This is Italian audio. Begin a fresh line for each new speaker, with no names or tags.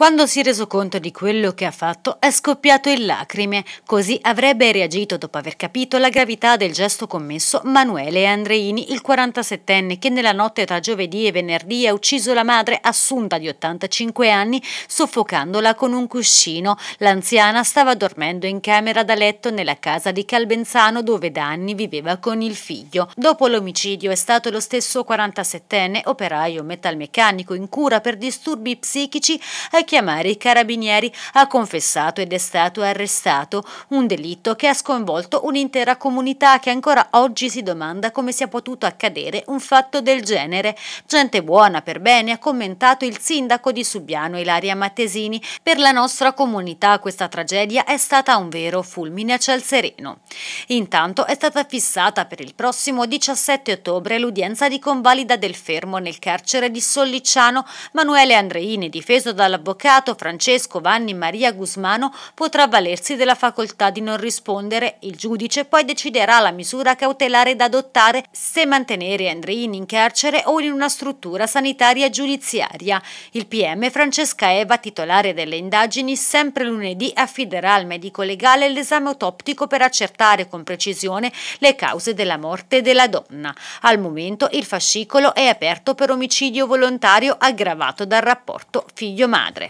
Quando si è reso conto di quello che ha fatto, è scoppiato in lacrime. Così avrebbe reagito dopo aver capito la gravità del gesto commesso Manuele Andreini, il 47enne che nella notte tra giovedì e venerdì ha ucciso la madre assunta di 85 anni soffocandola con un cuscino. L'anziana stava dormendo in camera da letto nella casa di Calbenzano dove da anni viveva con il figlio. Dopo l'omicidio è stato lo stesso 47enne, operaio metalmeccanico in cura per disturbi psichici, a chiamare i carabinieri, ha confessato ed è stato arrestato, un delitto che ha sconvolto un'intera comunità che ancora oggi si domanda come sia potuto accadere un fatto del genere. Gente buona per bene, ha commentato il sindaco di Subiano Ilaria Mattesini, per la nostra comunità questa tragedia è stata un vero fulmine a ciel sereno. Intanto è stata fissata per il prossimo 17 ottobre l'udienza di convalida del fermo nel carcere di Sollicciano Manuele Andreini, difeso dall'avvocato l'avvocato Francesco Vanni Maria Gusmano potrà valersi della facoltà di non rispondere. Il giudice poi deciderà la misura cautelare da adottare se mantenere Andreini in carcere o in una struttura sanitaria giudiziaria. Il PM Francesca Eva, titolare delle indagini, sempre lunedì affiderà al medico legale l'esame autoptico per accertare con precisione le cause della morte della donna. Al momento il fascicolo è aperto per omicidio volontario aggravato dal rapporto figlio-madre.